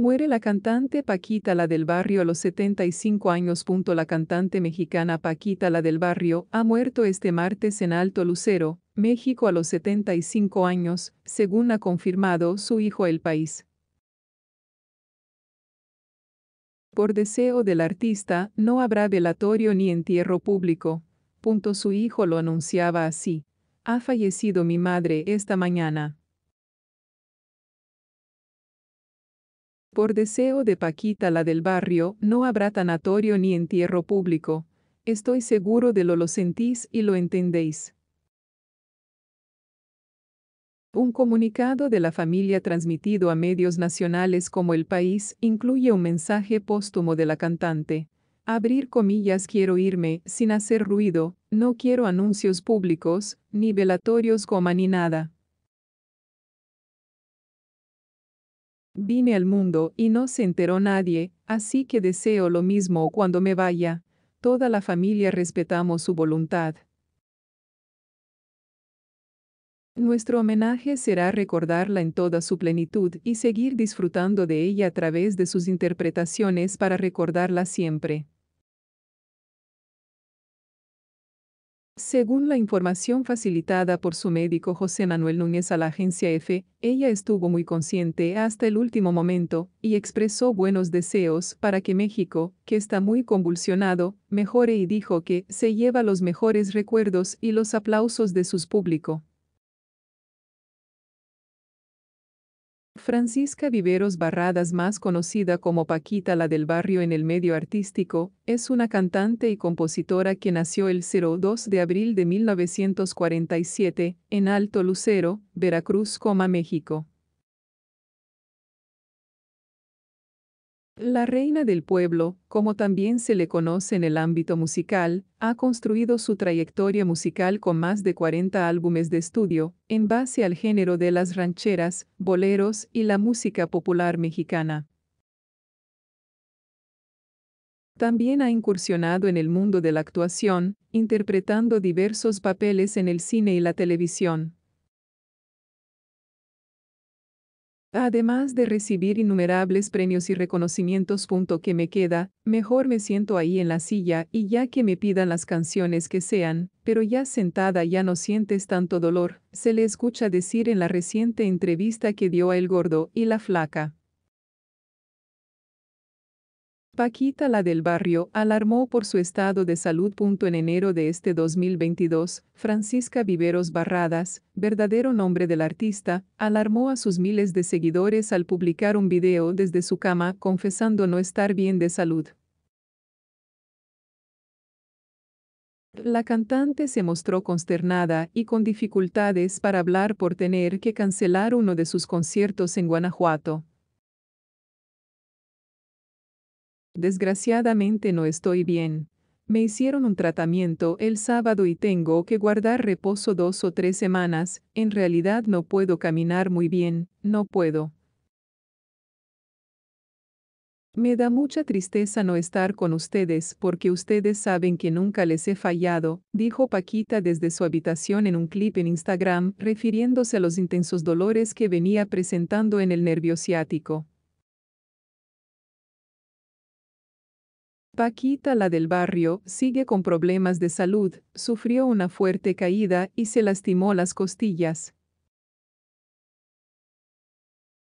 Muere la cantante Paquita la del barrio a los 75 años. La cantante mexicana Paquita la del barrio ha muerto este martes en Alto Lucero, México a los 75 años, según ha confirmado su hijo El País. Por deseo del artista, no habrá velatorio ni entierro público. su hijo lo anunciaba así. Ha fallecido mi madre esta mañana. por deseo de Paquita la del barrio, no habrá tanatorio ni entierro público. Estoy seguro de lo lo sentís y lo entendéis. Un comunicado de la familia transmitido a medios nacionales como El País incluye un mensaje póstumo de la cantante. Abrir comillas quiero irme, sin hacer ruido, no quiero anuncios públicos, ni velatorios coma ni nada. Vine al mundo y no se enteró nadie, así que deseo lo mismo cuando me vaya. Toda la familia respetamos su voluntad. Nuestro homenaje será recordarla en toda su plenitud y seguir disfrutando de ella a través de sus interpretaciones para recordarla siempre. Según la información facilitada por su médico José Manuel Núñez a la agencia EFE, ella estuvo muy consciente hasta el último momento y expresó buenos deseos para que México, que está muy convulsionado, mejore y dijo que se lleva los mejores recuerdos y los aplausos de sus público. Francisca Viveros Barradas, más conocida como Paquita la del barrio en el medio artístico, es una cantante y compositora que nació el 02 de abril de 1947 en Alto Lucero, Veracruz, México. La reina del pueblo, como también se le conoce en el ámbito musical, ha construido su trayectoria musical con más de 40 álbumes de estudio, en base al género de las rancheras, boleros y la música popular mexicana. También ha incursionado en el mundo de la actuación, interpretando diversos papeles en el cine y la televisión. Además de recibir innumerables premios y reconocimientos. Punto que me queda, mejor me siento ahí en la silla y ya que me pidan las canciones que sean, pero ya sentada ya no sientes tanto dolor, se le escucha decir en la reciente entrevista que dio a El Gordo y la Flaca. Paquita la del barrio alarmó por su estado de salud. En enero de este 2022, Francisca Viveros Barradas, verdadero nombre del artista, alarmó a sus miles de seguidores al publicar un video desde su cama confesando no estar bien de salud. La cantante se mostró consternada y con dificultades para hablar por tener que cancelar uno de sus conciertos en Guanajuato. Desgraciadamente no estoy bien. Me hicieron un tratamiento el sábado y tengo que guardar reposo dos o tres semanas. En realidad no puedo caminar muy bien, no puedo. Me da mucha tristeza no estar con ustedes porque ustedes saben que nunca les he fallado, dijo Paquita desde su habitación en un clip en Instagram, refiriéndose a los intensos dolores que venía presentando en el nervio ciático. Paquita, la del barrio, sigue con problemas de salud, sufrió una fuerte caída y se lastimó las costillas.